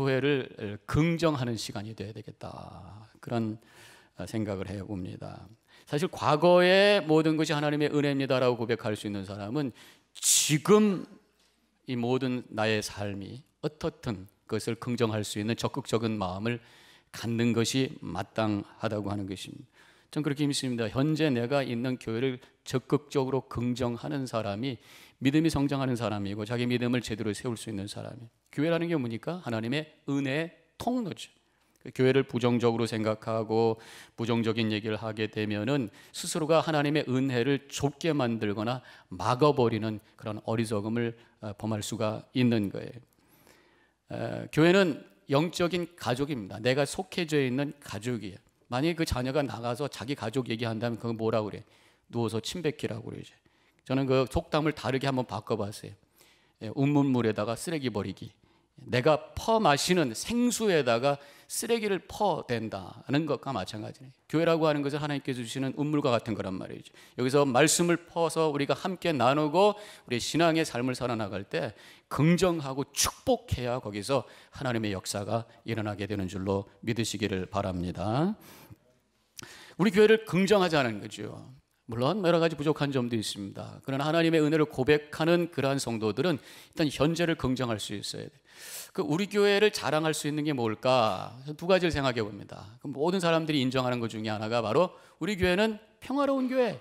교회를 긍정하는 시간이 되어야 되겠다 그런 어, 생각을 해봅니다. 사실 과거에 모든 것이 하나님의 은혜입니다라고 고백할 수 있는 사람은 지금 이 모든 나의 삶이 어떻든 그것을 긍정할 수 있는 적극적인 마음을 갖는 것이 마땅하다고 하는 것입니다. 전 그렇게 믿습니다. 현재 내가 있는 교회를 적극적으로 긍정하는 사람이 믿음이 성장하는 사람이고 자기 믿음을 제대로 세울 수 있는 사람이. 교회라는 게 뭡니까? 하나님의 은혜의 통로죠. 그 교회를 부정적으로 생각하고 부정적인 얘기를 하게 되면은 스스로가 하나님의 은혜를 좁게 만들거나 막아버리는 그런 어리석음을 어, 범할 수가 있는 거예요. 에, 어, 교회는 영적인 가족입니다. 내가 속해져 있는 가족이에요. 만약에 그 자녀가 나가서 자기 가족 얘기한다면 그건 뭐라 그래? 누워서 침뱉기라고 그러죠. 저는 그 속담을 다르게 한번 바꿔봤어요. 운문물에다가 예, 쓰레기 버리기. 내가 퍼 마시는 생수에다가 쓰레기를 퍼댄다는 것과 마찬가지네요. 교회라고 하는 것은 하나님께 주시는 운물과 같은 거란 말이죠. 여기서 말씀을 퍼서 우리가 함께 나누고 우리 신앙의 삶을 살아나갈 때 긍정하고 축복해야 거기서 하나님의 역사가 일어나게 되는 줄로 믿으시기를 바랍니다. 우리 교회를 긍정하자는 거죠. 물론 여러 가지 부족한 점도 있습니다. 그러나 하나님의 은혜를 고백하는 그러한 성도들은 일단 현재를 긍정할 수 있어야 돼. 그 우리 교회를 자랑할 수 있는 게 뭘까? 두 가지를 생각해 봅니다. 그 모든 사람들이 인정하는 것 중에 하나가 바로 우리 교회는 평화로운 교회.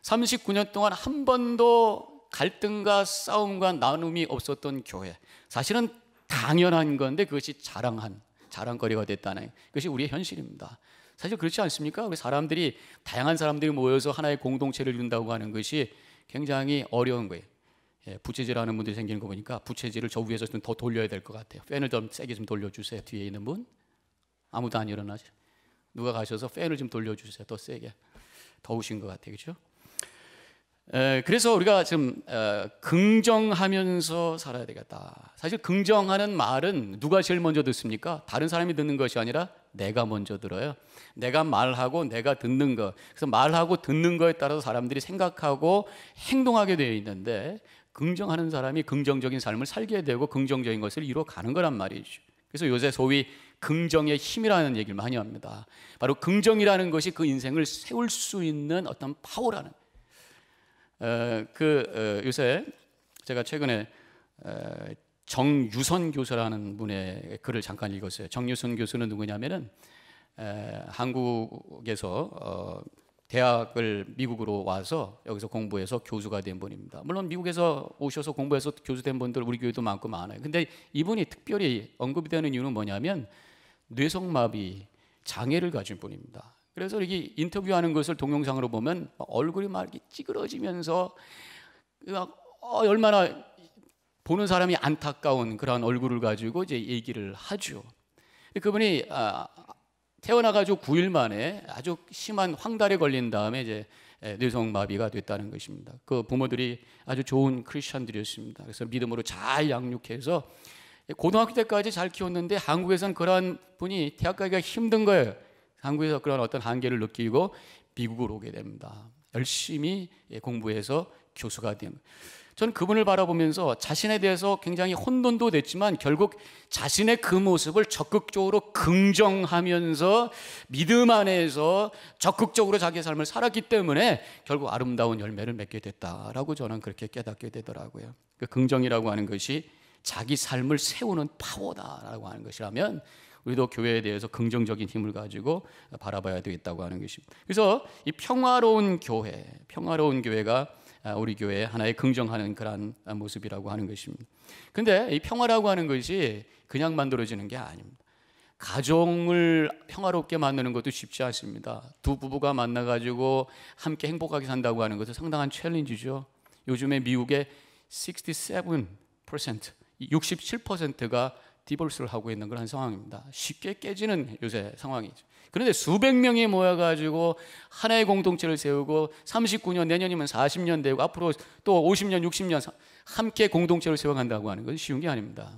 39년 동안 한 번도 갈등과 싸움과 나눔이 없었던 교회. 사실은 당연한 건데 그것이 자랑한 자랑거리가 됐다는 것이 우리의 현실입니다. 사실 그렇지 않습니까? 우리 사람들이 다양한 사람들이 모여서 하나의 공동체를 이룬다고 하는 것이 굉장히 어려운 거예요. 예, 부채질하는 분들이 생기는 거 보니까 부채질을 저 위에서 좀 더 돌려야 될 것 같아요. 팬을 좀 세게 좀 돌려주세요. 뒤에 있는 분 아무도 안 일어나죠. 누가 가셔서 팬을 좀 돌려주세요. 더 세게 더우신 것 같아요, 그렇죠? 에, 그래서 우리가 지금 에, 긍정하면서 살아야 되겠다. 사실 긍정하는 말은 누가 제일 먼저 듣습니까? 다른 사람이 듣는 것이 아니라 내가 먼저 들어요. 내가 말하고 내가 듣는 것. 그래서 말하고 듣는 것에 따라서 사람들이 생각하고 행동하게 되어 있는데 긍정하는 사람이 긍정적인 삶을 살게 되고 긍정적인 것을 이루어가는 거란 말이죠. 그래서 요새 소위 긍정의 힘이라는 얘기를 많이 합니다. 바로 긍정이라는 것이 그 인생을 세울 수 있는 어떤 파워라는. 어, 그 어, 요새 제가 최근에 어, 정유선 교수라는 분의 글을 잠깐 읽었어요. 정유선 교수는 누구냐면은 에, 한국에서 어, 대학을 미국으로 와서 여기서 공부해서 교수가 된 분입니다. 물론 미국에서 오셔서 공부해서 교수된 분들 우리 교회도 많고 많아요. 근데 이분이 특별히 언급이 되는 이유는 뭐냐면 뇌성마비 장애를 가진 분입니다. 그래서 이게 인터뷰하는 것을 동영상으로 보면 얼굴이 막 이렇게 찌그러지면서 막 어, 얼마나 보는 사람이 안타까운 그러한 얼굴을 가지고 이제 얘기를 하죠. 그분이 아, 태어나가지고 9일 만에 아주 심한 황달에 걸린 다음에 이제 뇌성마비가 됐다는 것입니다. 그 부모들이 아주 좋은 크리스천들이었습니다. 그래서 믿음으로 잘 양육해서 고등학교 때까지 잘 키웠는데 한국에선 그러 분이 대학 가기가 힘든 거예요. 한국에서 그런 어떤 한계를 느끼고 미국으로 오게 됩니다. 열심히 예, 공부해서 교수가 된 거예요. 전 그분을 바라보면서 자신에 대해서 굉장히 혼돈도 됐지만 결국 자신의 그 모습을 적극적으로 긍정하면서 믿음 안에서 적극적으로 자기 삶을 살았기 때문에 결국 아름다운 열매를 맺게 됐다라고 저는 그렇게 깨닫게 되더라고요. 그 긍정이라고 하는 것이 자기 삶을 세우는 파워다라고 하는 것이라면 우리도 교회에 대해서 긍정적인 힘을 가지고 바라봐야 되겠다고 하는 것입니다. 그래서 이 평화로운 교회, 평화로운 교회가 아, 우리 교회 하나의 긍정하는 그런 모습이라고 하는 것입니다. 근데 이 평화라고 하는 것이 그냥 만들어지는 게 아닙니다. 가정을 평화롭게 만드는 것도 쉽지 않습니다. 두 부부가 만나가지고 함께 행복하게 산다고 하는 것도 상당한 챌린지죠. 요즘에 미국의 67%, 67%가 디볼스를 하고 있는 그런 상황입니다. 쉽게 깨지는 요새 상황이죠. 그런데 수백 명이 모여가지고 하나의 공동체를 세우고 39년 내년이면 40년 되고 앞으로 또 50년 60년 함께 공동체를 세워간다고 하는 것은 쉬운 게 아닙니다.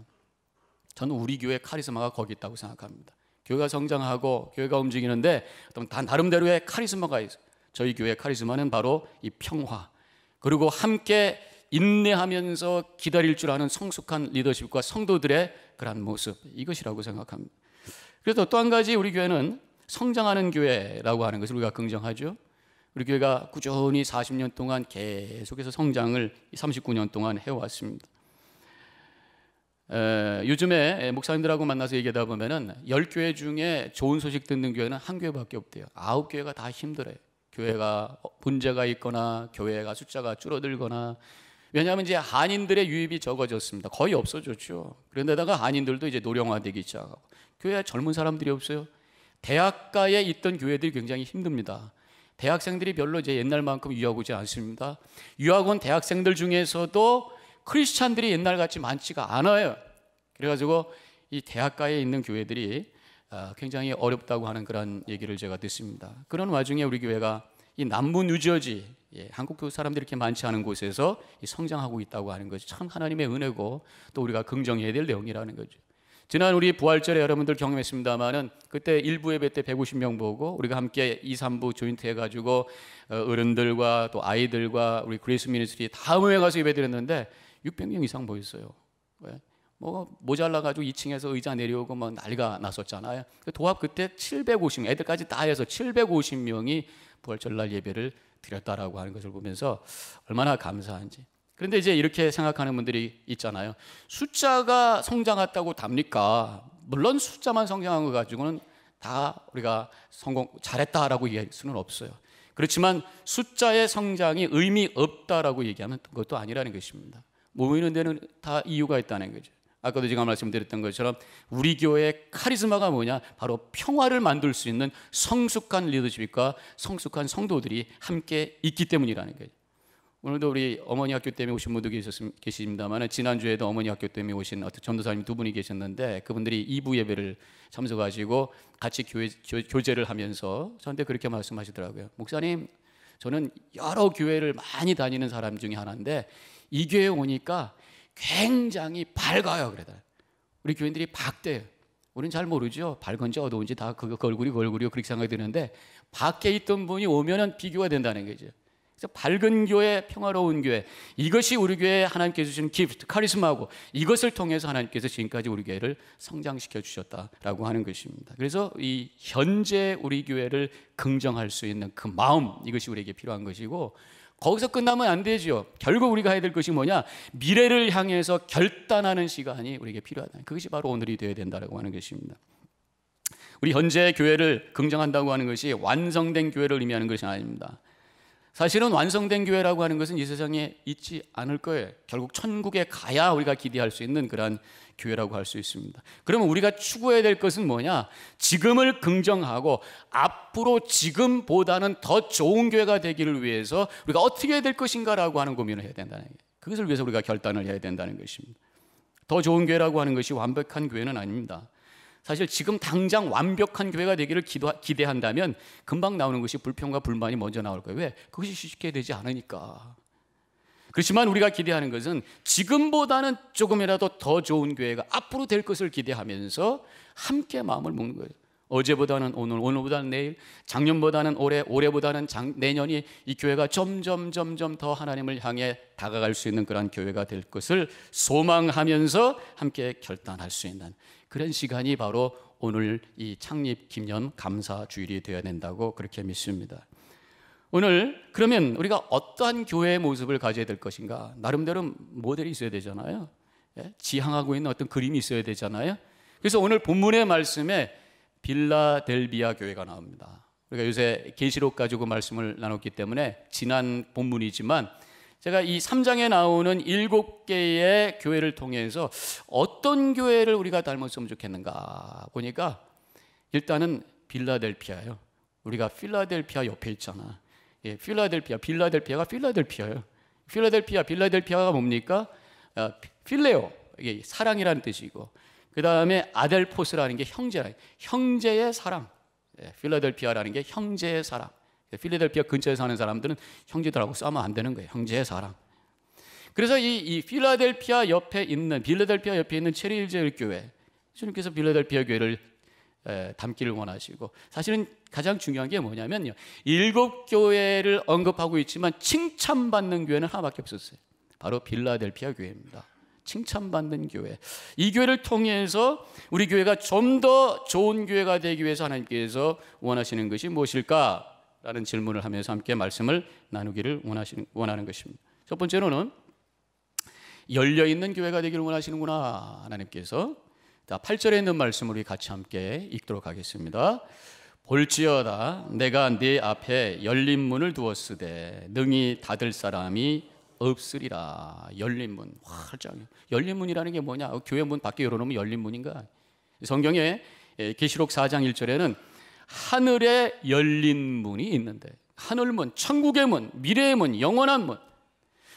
저는 우리 교회 카리스마가 거기 있다고 생각합니다. 교회가 성장하고 교회가 움직이는데 어다 나름대로의 카리스마가 있어요. 저희 교회 카리스마는 바로 이 평화 그리고 함께 인내하면서 기다릴 줄 아는 성숙한 리더십과 성도들의 그러한 모습 이것이라고 생각합니다. 그래서 또 한 가지 우리 교회는 성장하는 교회라고 하는 것을 우리가 긍정하죠. 우리 교회가 꾸준히 40년 동안 계속해서 성장을 39년 동안 해왔습니다. 에, 요즘에 목사님들하고 만나서 얘기하다 보면은 열 교회 중에 좋은 소식 듣는 교회는 한 교회밖에 없대요. 아홉 교회가 다 힘들어요. 교회가 문제가 있거나 교회가 숫자가 줄어들거나 왜냐하면 이제 한인들의 유입이 적어졌습니다. 거의 없어졌죠. 그런데다가 한인들도 이제 노령화되기 시작하고 교회에 젊은 사람들이 없어요. 대학가에 있던 교회들이 굉장히 힘듭니다. 대학생들이 별로 이제 옛날만큼 유학 오지 않습니다. 유학 온 대학생들 중에서도 크리스찬들이 옛날같이 많지가 않아요. 그래가지고 이 대학가에 있는 교회들이 아, 굉장히 어렵다고 하는 그런 얘기를 제가 듣습니다. 그런 와중에 우리 교회가 이 남부 뉴저지 예, 한국 교회 사람들이 이렇게 많지 않은 곳에서 성장하고 있다고 하는 것이 참 하나님의 은혜고 또 우리가 긍정해야 될 내용이라는 거죠. 지난 우리 부활절에 여러분들 경험했습니다만은 그때 일부 예배 때 150명 보고 우리가 함께 2, 3부 조인트 해가지고 어, 어른들과 또 아이들과 우리 그리스 미니스트리 다 모여 가서 예배 드렸는데 600명 이상 보였어요. 왜? 예, 뭐 모자라가지고 2층에서 의자 내려오고 막 뭐 난리가 났었잖아요. 그 도합 그때 750명, 애들까지 다 해서 750명이 부활절날 예배를 드렸다라고 하는 것을 보면서 얼마나 감사한지. 그런데 이제 이렇게 생각하는 분들이 있잖아요. 숫자가 성장했다고 답니까? 물론 숫자만 성장한 거 가지고는 다 우리가 성공 잘했다라고 얘기할 수는 없어요. 그렇지만 숫자의 성장이 의미 없다라고 얘기하면 그것도 아니라는 것입니다. 모이는 데는 다 이유가 있다는 거죠. 아까도 제가 말씀드렸던 것처럼 우리 교회의 카리스마가 뭐냐? 바로 평화를 만들 수 있는 성숙한 리더십과 성숙한 성도들이 함께 있기 때문이라는 거죠. 오늘도 우리 어머니 학교 때문에 오신 분도 계십니다만 지난주에도 어머니 학교 때문에 오신 어떤 전도사님 두 분이 계셨는데 그분들이 2부 예배를 참석하시고 같이 교회, 교, 제를 하면서 저한테 그렇게 말씀하시더라고요. 목사님, 저는 여러 교회를 많이 다니는 사람 중에 하나인데 이 교회 오니까 굉장히 밝아요. 그래다 우리 교인들이 밝대요. 우린 잘 모르죠. 밝은지 어두운지 다 그 얼굴이 그 얼굴이요. 그렇게 생각이 드는데 밖에 있던 분이 오면은 비교가 된다는 거죠. 그래서 밝은 교회, 평화로운 교회 이것이 우리 교회 하나님께서 주신 기프트, 카리스마고 이것을 통해서 하나님께서 지금까지 우리 교회를 성장시켜 주셨다라고 하는 것입니다. 그래서 이 현재 우리 교회를 긍정할 수 있는 그 마음 이것이 우리에게 필요한 것이고 거기서 끝나면 안 되지요. 결국 우리가 해야 될 것이 뭐냐? 미래를 향해서 결단하는 시간이 우리에게 필요하다. 그것이 바로 오늘이 되어야 된다고 하는 것입니다. 우리 현재 교회를 긍정한다고 하는 것이 완성된 교회를 의미하는 것이 아닙니다. 사실은 완성된 교회라고 하는 것은 이 세상에 있지 않을 거예요. 결국 천국에 가야 우리가 기대할 수 있는 그러한 교회라고 할 수 있습니다. 그러면 우리가 추구해야 될 것은 뭐냐? 지금을 긍정하고 앞으로 지금보다는 더 좋은 교회가 되기를 위해서 우리가 어떻게 해야 될 것인가라고 하는 고민을 해야 된다는 거예요. 그것을 위해서 우리가 결단을 해야 된다는 것입니다. 더 좋은 교회라고 하는 것이 완벽한 교회는 아닙니다. 사실 지금 당장 완벽한 교회가 되기를 기도, 기대한다면 금방 나오는 것이 불평과 불만이 먼저 나올 거예요. 왜? 그것이 쉽게 되지 않으니까. 그렇지만 우리가 기대하는 것은 지금보다는 조금이라도 더 좋은 교회가 앞으로 될 것을 기대하면서 함께 마음을 먹는 거예요. 어제보다는 오늘, 오늘보다는 내일, 작년보다는 올해, 올해보다는 장, 내년이 이 교회가 점점 점점 더 하나님을 향해 다가갈 수 있는 그러 교회가 될 것을 소망하면서 함께 결단할 수 있는 그런 시간이 바로 오늘 이 창립 기념 감사 주일이 되어야 된다고 그렇게 믿습니다. 오늘 그러면 우리가 어떠한 교회의 모습을 가져야 될 것인가? 나름대로 모델이 있어야 되잖아요. 예? 지향하고 있는 어떤 그림이 있어야 되잖아요. 그래서 오늘 본문의 말씀에 빌라델비아 교회가 나옵니다. 우리가 요새 계시록 가지고 말씀을 나눴기 때문에 지난 본문이지만 제가 이 3장에 나오는 일곱 개의 교회를 통해서 어떤 교회를 우리가 닮았으면 좋겠는가 보니까 일단은 빌라델피아예요. 우리가 필라델피아 옆에 있잖아. 예, 필라델피아, 빌라델피아가 필라델피아예요. 필라델피아, 빌라델피아가 뭡니까? 아, 필레오, 이게 사랑이라는 뜻이고 그 다음에 아델포스라는 게 형제라, 형제의 사랑. 예, 필라델피아라는 게 형제의 사랑. 예, 필라델피아 근처에 사는 사람들은 형제들하고 싸우면 안 되는 거예요. 형제의 사랑. 그래서 이, 이 필라델피아 옆에 있는 빌라델피아 옆에 있는 체리일제일 교회 주님께서 빌라델피아 교회를 에, 담기를 원하시고 사실은 가장 중요한 게 뭐냐면요. 일곱 교회를 언급하고 있지만 칭찬받는 교회는 하나밖에 없었어요. 바로 빌라델피아 교회입니다. 칭찬받는 교회. 이 교회를 통해서 우리 교회가 좀 더 좋은 교회가 되기 위해서 하나님께서 원하시는 것이 무엇일까? 라는 질문을 하면서 함께 말씀을 나누기를 원하시는, 원하는 것입니다. 첫 번째로는 열려 있는 교회가 되기를 원하시는구나 하나님께서 자, 8절에 있는 말씀을 우리 같이 함께 읽도록 하겠습니다. 볼지어다 내가 네 앞에 열린 문을 두었으되 능히 닫을 사람이 없으리라. 열린 문. 활짝. 열린 문이라는 게 뭐냐? 교회 문 밖에 열어 놓으면 열린 문인가? 성경에 계시록 예, 4장 1절에는 하늘에 열린 문이 있는데 하늘문, 천국의 문, 미래의 문, 영원한 문.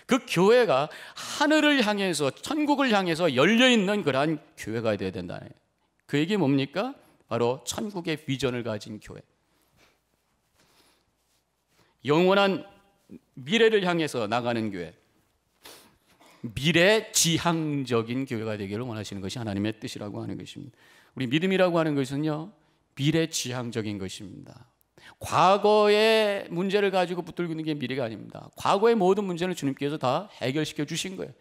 그 교회가 하늘을 향해서 천국을 향해서 열려 있는 그러한 교회가 되어야 된다. 그 얘기 뭡니까? 바로 천국의 비전을 가진 교회. 영원한 미래를 향해서 나가는 교회. 미래 지향적인 교회가 되기를 원하시는 것이 하나님의 뜻이라고 하는 것입니다. 우리 믿음이라고 하는 것은요. 미래지향적인 것입니다. 과거의 문제를 가지고 붙들고 있는 게 미래가 아닙니다. 과거의 모든 문제를 주님께서 다 해결시켜 주신 거예요.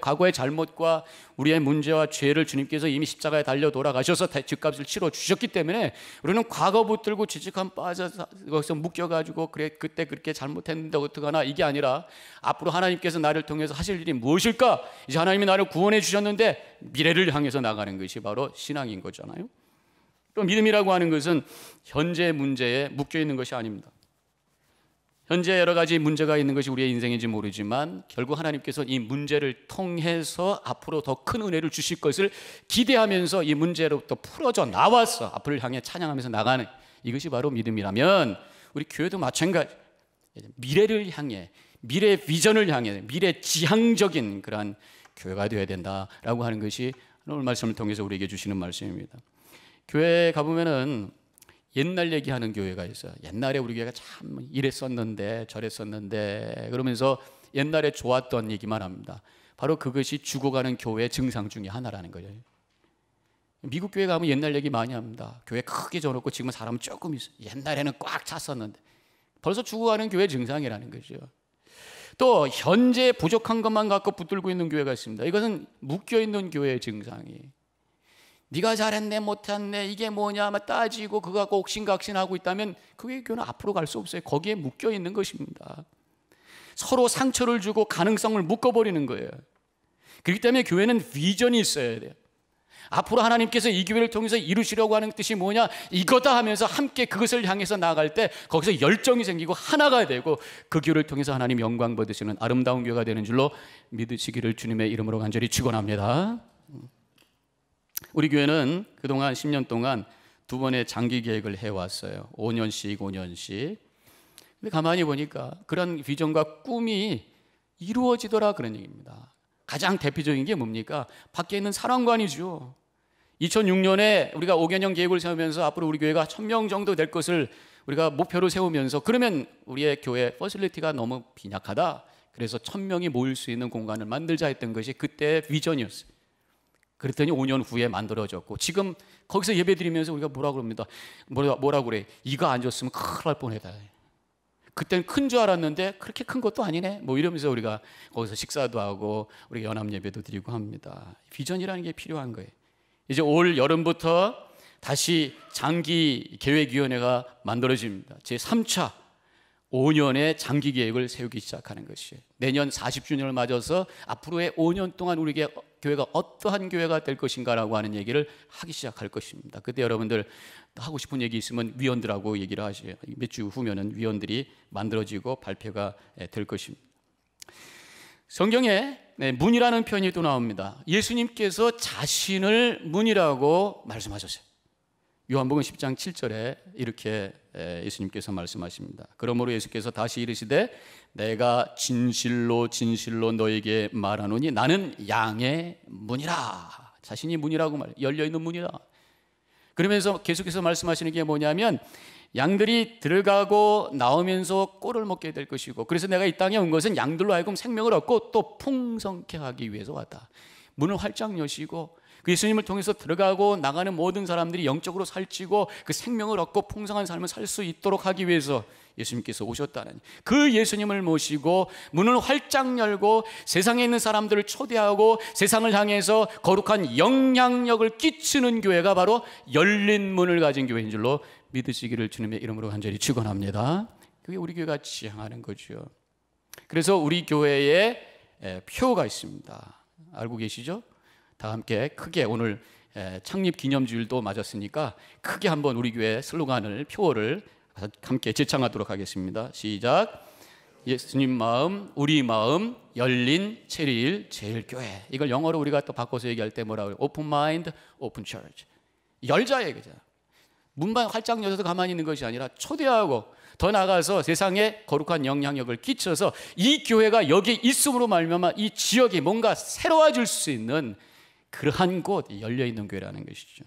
과거의 잘못과 우리의 문제와 죄를 주님께서 이미 십자가에 달려 돌아가셔서 집값을 치러 주셨기 때문에 우리는 과거 붙들고 지직함 빠져서 거기서 묶여가지고 그래 그때 그렇게 잘못했는데 어떡하나 이게 아니라 앞으로 하나님께서 나를 통해서 하실 일이 무엇일까 이제 하나님이 나를 구원해 주셨는데 미래를 향해서 나가는 것이 바로 신앙인 거잖아요. 또 믿음이라고 하는 것은 현재 문제에 묶여 있는 것이 아닙니다. 현재 여러 가지 문제가 있는 것이 우리의 인생인지 모르지만 결국 하나님께서 이 문제를 통해서 앞으로 더 큰 은혜를 주실 것을 기대하면서 이 문제로부터 풀어져 나와서 앞을 향해 찬양하면서 나가는 이것이 바로 믿음이라면 우리 교회도 마찬가지 미래를 향해 미래 비전을 향해 미래 지향적인 그러한 교회가 되어야 된다라고 하는 것이 오늘 말씀을 통해서 우리에게 주시는 말씀입니다. 교회 가보면은 옛날 얘기하는 교회가 있어요. 옛날에 우리 교회가 참 이랬었는데 저랬었는데 그러면서 옛날에 좋았던 얘기만 합니다. 바로 그것이 죽어가는 교회의 증상 중의 하나라는 거예요. 미국 교회 가면 옛날 얘기 많이 합니다. 교회 크게 져놓고 지금은 사람 은 조금 있어. 요 옛날에는 꽉 찼었는데 벌써 죽어가는 교회 증상이라는 거죠. 또 현재 부족한 것만 갖고 붙들고 있는 교회가 있습니다. 이것은 묶여 있는 교회의 증상이. 네가 잘했네 못했네 이게 뭐냐 막 따지고 그거 갖고 옥신각신하고 있다면 그게 교는 회 앞으로 갈 수 없어요. 거기에 묶여 있는 것입니다. 서로 상처를 주고 가능성을 묶어버리는 거예요. 그렇기 때문에 교회는 비전이 있어야 돼요. 앞으로 하나님께서 이 교회를 통해서 이루시려고 하는 뜻이 뭐냐? 이거다 하면서 함께 그것을 향해서 나아갈 때 거기서 열정이 생기고 하나가 되고 그 교회를 통해서 하나님 영광 받으시는 아름다운 교회가 되는 줄로 믿으시기를 주님의 이름으로 간절히 축원합니다. 우리 교회는 그동안 10년 동안 두 번의 장기 계획을 해왔어요. 5년씩, 5년씩. 근데 가만히 보니까 그런 비전과 꿈이 이루어지더라 그런 얘기입니다. 가장 대표적인 게 뭡니까? 밖에 있는 사랑관이죠. 2006년에 우리가 5개년 계획을 세우면서 앞으로 우리 교회가 1000명 정도 될 것을 우리가 목표로 세우면서 그러면 우리의 교회 퍼실리티가 너무 빈약하다. 그래서 1000명이 모일 수 있는 공간을 만들자 했던 것이 그때의 비전이었어요. 그랬더니 5년 후에 만들어졌고 지금 거기서 예배드리면서 우리가 뭐라 그럽니다. 뭐라 뭐라 그래? 이거안줬으면 큰일 날 뻔했다. 그땐큰 줄 알았는데 그렇게 큰 것도 아니네. 뭐 이러면서 우리가 거기서 식사도 하고 우리 연합 예배도 드리고 합니다. 비전이라는 게 필요한 거예요. 이제 올 여름부터 다시 장기 계획위원회가 만들어집니다. 제 3차 5년의 장기 계획을 세우기 시작하는 것이에요. 내년 40주년을 맞아서 앞으로의 5년 동안 우리에게 교회가 어떠한 교회가 될 것인가라고 하는 얘기를 하기 시작할 것입니다. 그때 여러분들 하고 싶은 얘기 있으면 위원들하고 얘기를 하시요 몇 주 후면은 위원들이 만들어지고 발표가 예, 될 것입니다. 성경에 네, 문이라는 표현이 또 나옵니다. 예수님께서 자신을 문이라고 말씀하셨어요. 요한복음 10장 7절에 이렇게 예수님께서 말씀하십니다. 그러므로 예수께서 다시 이르시되 내가 진실로 진실로 너에게 말하노니 나는 양의 문이라. 자신이 문이라고 말. 열려 있는 문이라. 그러면서 계속해서 말씀하시는 게 뭐냐면 양들이 들어가고 나오면서 꼴을 먹게 될 것이고 그래서 내가 이 땅에 온 것은 양들로 하여금 생명을 얻고 또 풍성케 하기 위해서 왔다. 문을 활짝 여시고 그 예수님을 통해서 들어가고 나가는 모든 사람들이 영적으로 살찌고 그 생명을 얻고 풍성한 삶을 살 수 있도록 하기 위해서 예수님께서 오셨다는 그 예수님을 모시고 문을 활짝 열고 세상에 있는 사람들을 초대하고 세상을 향해서 거룩한 영향력을 끼치는 교회가 바로 열린 문을 가진 교회인 줄로 믿으시기를 주님의 이름으로 간절히 축원합니다. 그게 우리 교회가 지향하는 거죠. 그래서 우리 교회에 표가 있습니다. 알고 계시죠? 다 함께 크게 오늘 창립 기념주일도 맞았으니까 크게 한번 우리 교회 슬로건을 표어를 함께 제창하도록 하겠습니다. 시작. 예수님 마음, 우리 마음, 열린 체리일 제일 교회. 이걸 영어로 우리가 또 바꿔서 얘기할 때 뭐라고 해요? 오픈 마인드, 오픈 처치. 열자예요, 그죠? 문만 활짝 열어서 가만히 있는 것이 아니라 초대하고 더 나아가서 세상에 거룩한 영향력을 끼쳐서 이 교회가 여기 있음으로 말미암아 이 지역이 뭔가 새로워질 수 있는 그러한 곳이 열려 있는 교회라는 것이죠.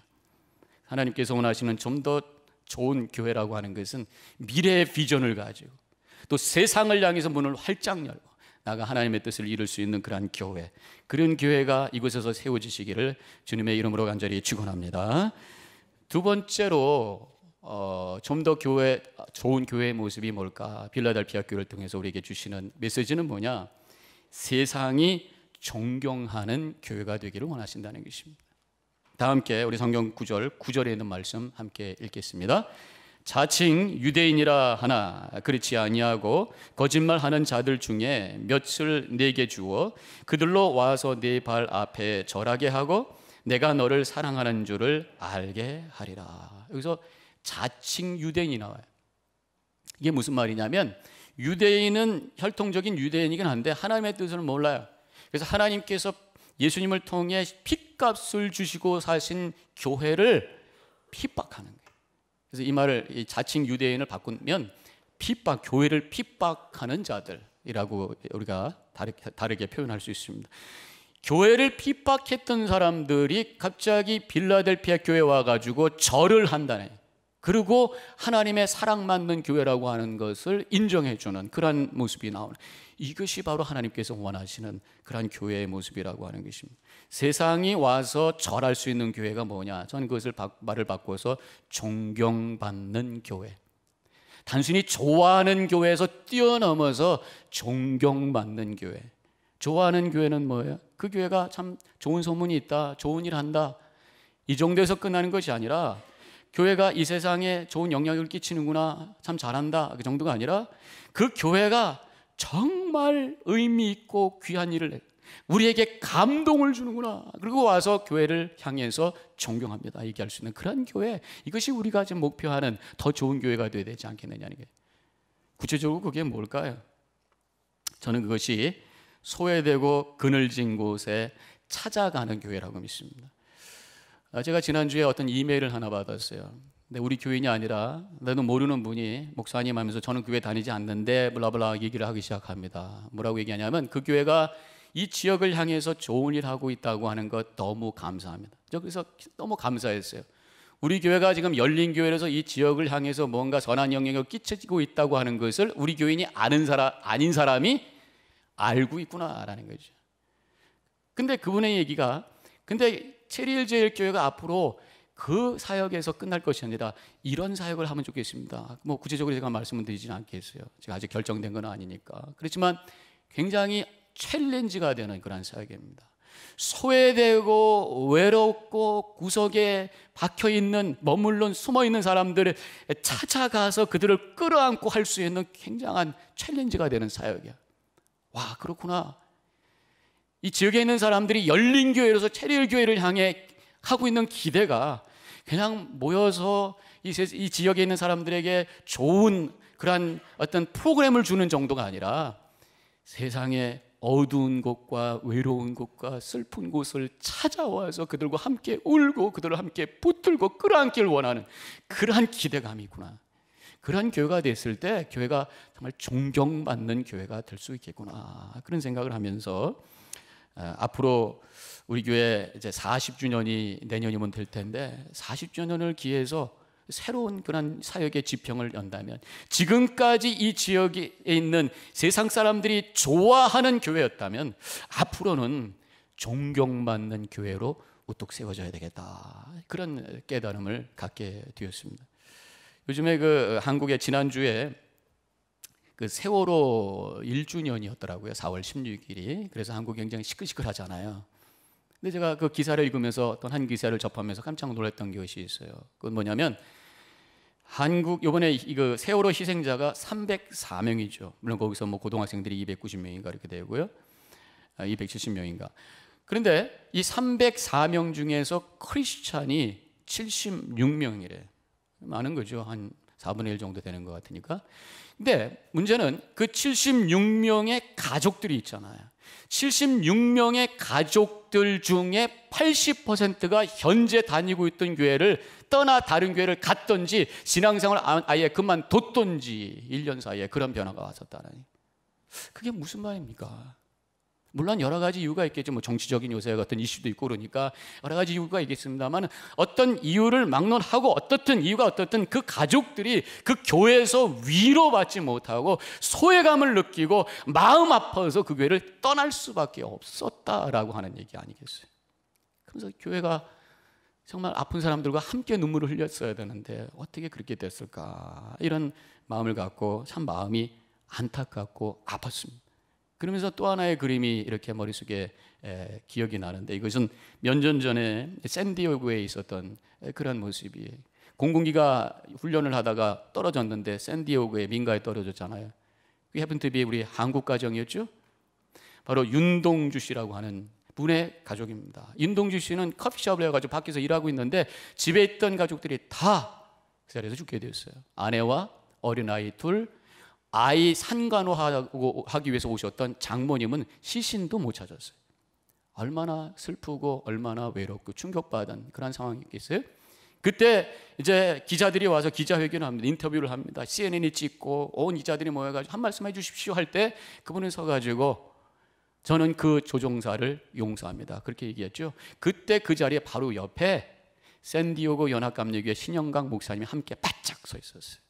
하나님께서 원하시는 좀 더 좋은 교회라고 하는 것은 미래의 비전을 가지고 또 세상을 향해서 문을 활짝 열고 나가 하나님의 뜻을 이룰 수 있는 그러한 교회 그런 교회가 이곳에서 세워지시기를 주님의 이름으로 간절히 축원합니다. 두 번째로 어, 좀더 교회 좋은 교회의 모습이 뭘까? 빌라델피아 교회를 통해서 우리에게 주시는 메시지는 뭐냐? 세상이 존경하는 교회가 되기를 원하신다는 것입니다. 다 함께 우리 성경 9절, 9절에 있는 말씀 함께 읽겠습니다. 자칭 유대인이라 하나 그렇지 아니하고 거짓말하는 자들 중에 몇을 내게 주어 그들로 와서 네발 앞에 절하게 하고 내가 너를 사랑하는 줄을 알게 하리라. 여기서 자칭 유대인이 나와요. 이게 무슨 말이냐면 유대인은 혈통적인 유대인이긴 한데 하나님의 뜻을 몰라요. 그래서 하나님께서 예수님을 통해 피값을 주시고 사신 교회를 핍박하는 거예요. 그래서 이 말을 자칭 유대인을 바꾸면 핍박 교회를 핍박하는 자들이라고 우리가 다르게, 다르게 표현할 수 있습니다. 교회를 핍박했던 사람들이 갑자기 빌라델피아 교회 와가지고 절을 한다네. 그리고 하나님의 사랑받는 교회라고 하는 것을 인정해주는 그러한 모습이 나오는 이것이 바로 하나님께서 원하시는 그러 교회의 모습이라고 하는 것입니다. 세상이 와서 절할 수 있는 교회가 뭐냐? 저는 그것을 말을 바꿔서 존경받는 교회. 단순히 좋아하는 교회에서 뛰어넘어서 존경받는 교회. 좋아하는 교회는 뭐예요? 그 교회가 참 좋은 소문이 있다, 좋은 일 한다. 이 정도에서 끝나는 것이 아니라 교회가 이 세상에 좋은 영향을 끼치는구나, 참 잘한다, 그 정도가 아니라 그 교회가 정말 의미 있고 귀한 일을 해. 우리에게 감동을 주는구나. 그리고 와서 교회를 향해서 존경합니다. 얘기할 수 있는 그런 교회. 이것이 우리가 지금 목표하는 더 좋은 교회가 되어야 되지 않겠느냐는 게. 구체적으로 그게 뭘까요? 저는 그것이 소외되고 그늘진 곳에 찾아가는 교회라고 믿습니다. 아, 제가 지난주에 어떤 이메일을 하나 받았어요. 근데 우리 교인이 아니라 나는 모르는 분이 목사님 하면서 저는 교회 다니지 않는데 블라블라 얘기를 하기 시작합니다. 뭐라고 얘기하냐면 그 교회가 이 지역을 향해서 좋은 일 하고 있다고 하는 것 너무 감사합니다. 저 그래서 너무 감사했어요. 우리 교회가 지금 열린 교회에서 이 지역을 향해서 뭔가 선한 영향을 끼치고 있다고 하는 것을 우리 교인이 아는 사람 아닌 사람이 알고 있구나라는 거죠. 근데 그분의 얘기가 근데 체리일제일교회가 앞으로 그 사역에서 끝날 것이 아니라 이런 사역을 하면 좋겠습니다. 뭐 구체적으로 제가 말씀을 드리지는 않겠어요. 제가 아직 결정된 건 아니니까. 그렇지만 굉장히 챌린지가 되는 그런 사역입니다. 소외되고 외롭고 구석에 박혀 있는 머물러 숨어 있는 사람들을 찾아가서 그들을 끌어안고 할 수 있는 굉장한 챌린지가 되는 사역이야. 와, 그렇구나. 이 지역에 있는 사람들이 열린 교회로서 체리일 교회를 향해 하고 있는 기대가 그냥 모여서 이, 세, 이 지역에 있는 사람들에게 좋은 그러한 어떤 프로그램을 주는 정도가 아니라 세상에 어두운 곳과 외로운 곳과 슬픈 곳을 찾아와서 그들과 함께 울고 그들을 함께 붙들고 끌어안길 원하는 그러한 기대감이 구나 그러한 교회가 됐을 때 교회가 정말 존경받는 교회가 될 수 있겠구나. 그런 생각을 하면서 어, 앞으로 우리 교회 이제 40주년이 내년이면 될 텐데 40주년을 기해서 새로운 그런 사역의 지평을 연다면 지금까지 이 지역에 있는 세상 사람들이 좋아하는 교회였다면 앞으로는 존경받는 교회로 우뚝 세워져야 되겠다 그런 깨달음을 갖게 되었습니다. 요즘에 그 한국에 지난 주에 그 세월호 1주년이었더라고요. 4월 16일이. 그래서 한국 이 굉장히 시끌시끌하잖아요. 근데 제가 그 기사를 읽으면서 어떤 한 기사를 접하면서 깜짝 놀랐던 것이 있어요. 그건 뭐냐면 한국 요번에 이거 그 세월호 희생자가 304명이죠. 물론 거기서 뭐 고등학생들이 290명인가 이렇게 되고요. 270명인가. 아, 그런데 이 304명 중에서 크리스찬이 76명이래. 많은 거죠. 한 4분의 1 정도 되는 것 같으니까. 근데 문제는 그 76명의 가족들이 있잖아요. 76명의 가족들 중에 80%가 현재 다니고 있던 교회를 떠나 다른 교회를 갔던지 신앙생활 아, 아예 그만뒀던지 1년 사이에 그런 변화가 왔었다니. 그게 무슨 말입니까? 물론 여러 가지 이유가 있겠죠. 뭐 정치적인 요새 같은 이슈도 있고 그러니까 여러 가지 이유가 있겠습니다만 어떤 이유를 막론하고 어떻든 이유가 어떻든 그 가족들이 그 교회에서 위로받지 못하고 소외감을 느끼고 마음 아파서 그 교회를 떠날 수밖에 없었다라고 하는 얘기 아니겠어요. 그래서 교회가 정말 아픈 사람들과 함께 눈물을 흘렸어야 되는데 어떻게 그렇게 됐을까 이런 마음을 갖고 참 마음이 안타깝고 아팠습니다. 그러면서 또 하나의 그림이 이렇게 머릿속에 에, 기억이 나는데 이것은 몇년 전에 샌디오그에 있었던 그런 모습이에요. 공군기가 훈련을 하다가 떨어졌는데 샌디오그에 민가에 떨어졌잖아요. 그 해븐트비 우리 한국 가정이었죠. 바로 윤동주 씨라고 하는 분의 가족입니다. 윤동주 씨는 커피숍을 해가지고 밖에서 일하고 있는데 집에 있던 가족들이 다 그 자리에서 죽게 되었어요. 아내와 어린아이 둘, 아이 산간호하고 하기 위해서 오셨던 장모님은 시신도 못 찾았어요. 얼마나 슬프고 얼마나 외롭고 충격받은 그런 상황이겠어요? 그때 이제 기자들이 와서 기자회견을 합니다. 인터뷰를 합니다. CNN이 찍고 온 기자들이 모여가지고 한 말씀 해주십시오 할 때 그분은 서가지고 저는 그 조종사를 용서합니다. 그렇게 얘기했죠. 그때 그 자리에 바로 옆에 샌디오고 연합감리교회 신영강 목사님이 함께 바짝 서 있었어요.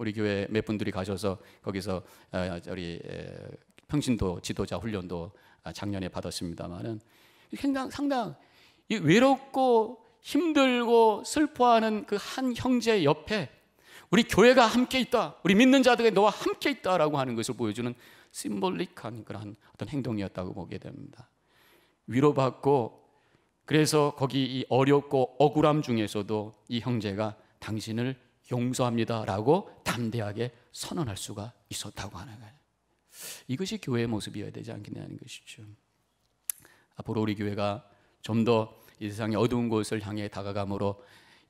우리 교회 몇 분들이 가셔서 거기서 어, 우리 평신도 지도자 훈련도 아, 작년에 받았습니다만은 상당 상당 외롭고 힘들고 슬퍼하는 그 한 형제 옆에 우리 교회가 함께 있다. 우리 믿는 자들이 너와 함께 있다라고 하는 것을 보여주는 심볼릭한 그런 어떤 행동이었다고 보게 됩니다. 위로받고 그래서 거기 이 어렵고 억울함 중에서도 이 형제가 당신을 용서합니다라고 담대하게 선언할 수가 있었다고 하는 거예요. 이것이 교회의 모습이어야 되지 않겠냐는 것이죠. 앞으로 우리 교회가 좀 더 이 세상의 어두운 곳을 향해 다가가므로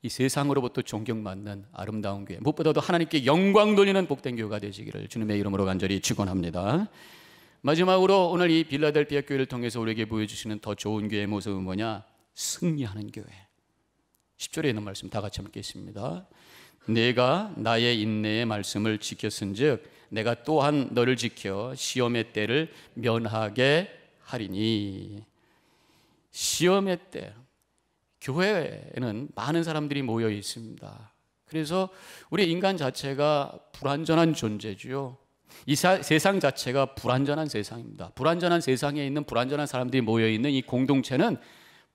이 세상으로부터 존경받는 아름다운 교회, 무엇보다도 하나님께 영광 돌리는 복된 교회가 되시기를 주님의 이름으로 간절히 축원합니다. 마지막으로 오늘 이 빌라델피아 교회를 통해서 우리에게 보여주시는 더 좋은 교회의 모습은 뭐냐? 승리하는 교회. 10절에 있는 말씀 다 같이 읽습니다 내가 나의 인내의 말씀을 지켰은즉 내가 또한 너를 지켜 시험의 때를 면하게 하리니 시험의 때 교회에는 많은 사람들이 모여 있습니다. 그래서 우리 인간 자체가 불완전한 존재지요. 이 사, 세상 자체가 불완전한 세상입니다. 불완전한 세상에 있는 불완전한 사람들이 모여 있는 이 공동체는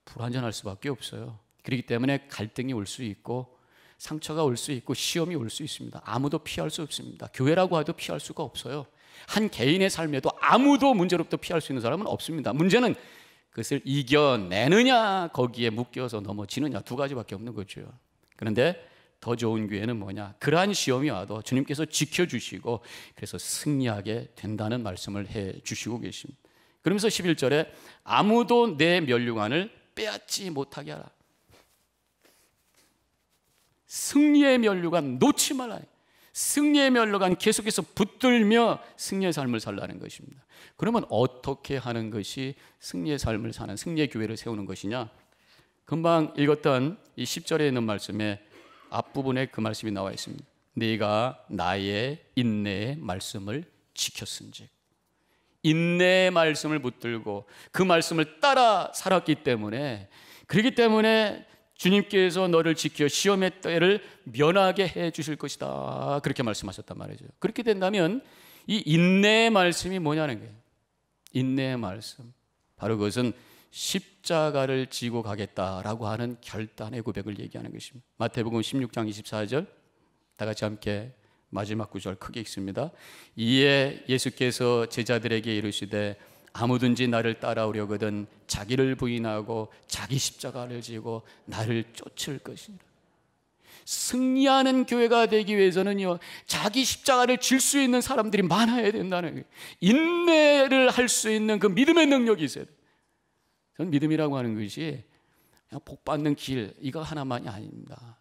불완전할 수밖에 없어요. 그렇기 때문에 갈등이 올 수 있고 상처가 올 수 있고 시험이 올 수 있습니다. 아무도 피할 수 없습니다. 교회라고 해도 피할 수가 없어요. 한 개인의 삶에도 아무도 문제로부터 피할 수 있는 사람은 없습니다. 문제는 그것을 이겨내느냐 거기에 묶여서 넘어지느냐 두 가지밖에 없는 거죠. 그런데 더 좋은 기회는 뭐냐? 그러한 시험이 와도 주님께서 지켜주시고 그래서 승리하게 된다는 말씀을 해 주시고 계십니다. 그러면서 11절에 아무도 내 멸류관을 빼앗지 못하게 하라. 승리의 면류관 놓지 말아요. 승리의 면류관 계속해서 붙들며 승리의 삶을 살라는 것입니다. 그러면 어떻게 하는 것이 승리의 삶을 사는 승리의 교회를 세우는 것이냐? 금방 읽었던 이 10절에 있는 말씀에 앞부분에 그 말씀이 나와 있습니다. 네가 나의 인내의 말씀을 지켰은즉 인내의 말씀을 붙들고 그 말씀을 따라 살았기 때문에 그렇기 때문에 주님께서 너를 지켜 시험의 때를 면하게 해 주실 것이다. 그렇게 말씀하셨단 말이죠. 그렇게 된다면 이 인내의 말씀이 뭐냐는 거예요. 인내의 말씀. 바로 그것은 십자가를 지고 가겠다라고 하는 결단의 고백을 얘기하는 것입니다. 마태복음 16장 24절 다 같이 함께 마지막 구절 크게 읽습니다. 이에 예수께서 제자들에게 이르시되 아무든지 나를 따라오려거든 자기를 부인하고 자기 십자가를 지고 나를 쫓을 것이니라. 승리하는 교회가 되기 위해서는요, 자기 십자가를 질 수 있는 사람들이 많아야 된다는 거예요. 인내를 할 수 있는 그 믿음의 능력이 있어야 돼요. 전 믿음이라고 하는 것이 복 받는 길, 이거 하나만이 아닙니다.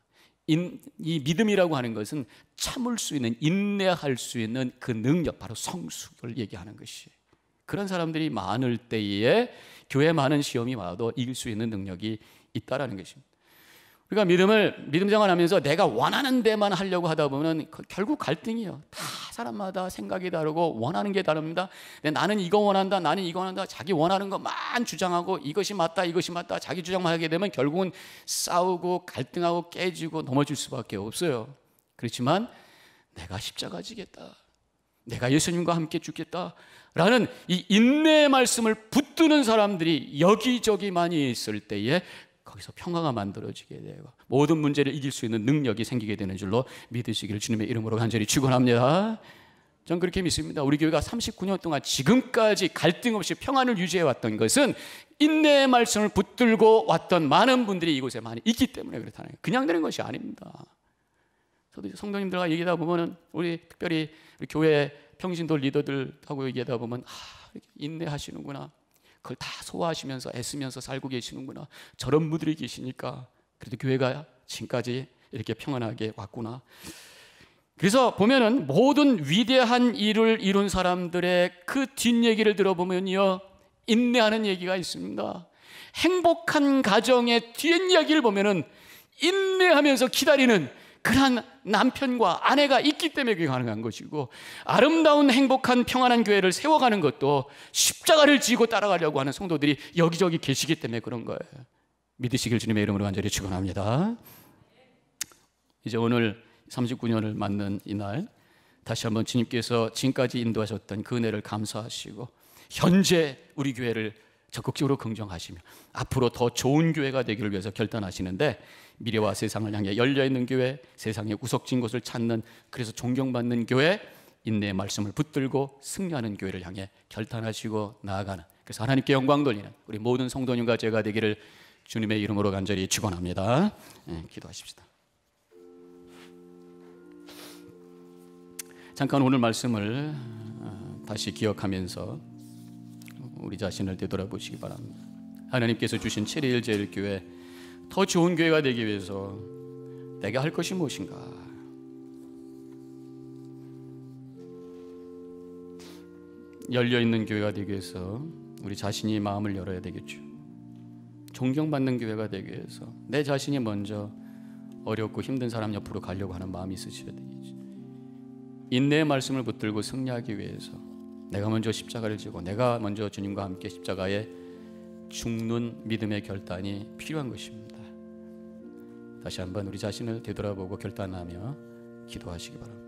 인, 이 믿음이라고 하는 것은 참을 수 있는, 인내할 수 있는 그 능력, 바로 성숙을 얘기하는 것이에요. 그런 사람들이 많을 때에 교회 많은 시험이 와도 이길 수 있는 능력이 있다라는 것입니다. 우리가 믿음을 믿음 생활하면서 내가 원하는 데만 하려고 하다 보면 그 결국 갈등이에요. 다 사람마다 생각이 다르고 원하는 게 다릅니다. 나는 이거 원한다, 나는 이거 원한다. 자기 원하는 것만 주장하고 이것이 맞다, 이것이 맞다. 자기 주장만 하게 되면 결국은 싸우고 갈등하고 깨지고 넘어질 수밖에 없어요. 그렇지만 내가 십자가 지겠다. 내가 예수님과 함께 죽겠다라는 이 인내의 말씀을 붙드는 사람들이 여기저기 많이 있을 때에 거기서 평화가 만들어지게 되고 모든 문제를 이길 수 있는 능력이 생기게 되는 줄로 믿으시기를 주님의 이름으로 간절히 축원합니다. 전 그렇게 믿습니다. 우리 교회가 39년 동안 지금까지 갈등 없이 평안을 유지해 왔던 것은 인내의 말씀을 붙들고 왔던 많은 분들이 이곳에 많이 있기 때문에 그렇다는 거예요. 그냥 되는 것이 아닙니다. 저도 성도님들과 얘기하다 보면은 우리 특별히 우리 교회 평신도 리더들하고 얘기하다 보면 아, 인내하시는구나. 그걸 다 소화하시면서 애쓰면서 살고 계시는구나. 저런 분들이 계시니까 그래도 교회가 지금까지 이렇게 평안하게 왔구나. 그래서 보면은 모든 위대한 일을 이룬 사람들의 그 뒷얘기를 들어보면요. 인내하는 얘기가 있습니다. 행복한 가정의 뒷얘기를 보면은 인내하면서 기다리는 그런 남편과 아내가 있기 때문에 그게 가능한 것이고 아름다운 행복한 평안한 교회를 세워가는 것도 십자가를 지고 따라가려고 하는 성도들이 여기저기 계시기 때문에 그런 거예요. 믿으시길 주님의 이름으로 간절히 축원합니다. 이제 오늘 39년을 맞는 이 날 다시 한번 주님께서 지금까지 인도하셨던 그 은혜를 감사하시고 현재 우리 교회를 적극적으로 긍정하시며 앞으로 더 좋은 교회가 되기를 위해서 결단하시는데 미래와 세상을 향해 열려 있는 교회, 세상의 우석진 곳을 찾는 그래서 존경받는 교회, 인내의 말씀을 붙들고 승리하는 교회를 향해 결단하시고 나아가는 그래서 하나님께 영광 돌리는 우리 모든 성도님과 제가 되기를 주님의 이름으로 간절히 축원합니다. 네, 기도하십시다. 잠깐 오늘 말씀을 어, 다시 기억하면서 우리 자신을 되돌아보시기 바랍니다. 하나님께서 주신 체리일 제일교회 더 좋은 교회가 되기 위해서 내가 할 것이 무엇인가? 열려 있는 교회가 되기 위해서 우리 자신이 마음을 열어야 되겠죠. 존경받는 교회가 되기 위해서 내 자신이 먼저 어렵고 힘든 사람 옆으로 가려고 하는 마음이 있으셔야 되겠죠. 인내의 말씀을 붙들고 승리하기 위해서 내가 먼저 십자가를 지고 내가 먼저 주님과 함께 십자가에 죽는 믿음의 결단이 필요한 것입니다. 다시 한번 우리 자신을 되돌아보고 결단하며 기도하시기 바랍니다.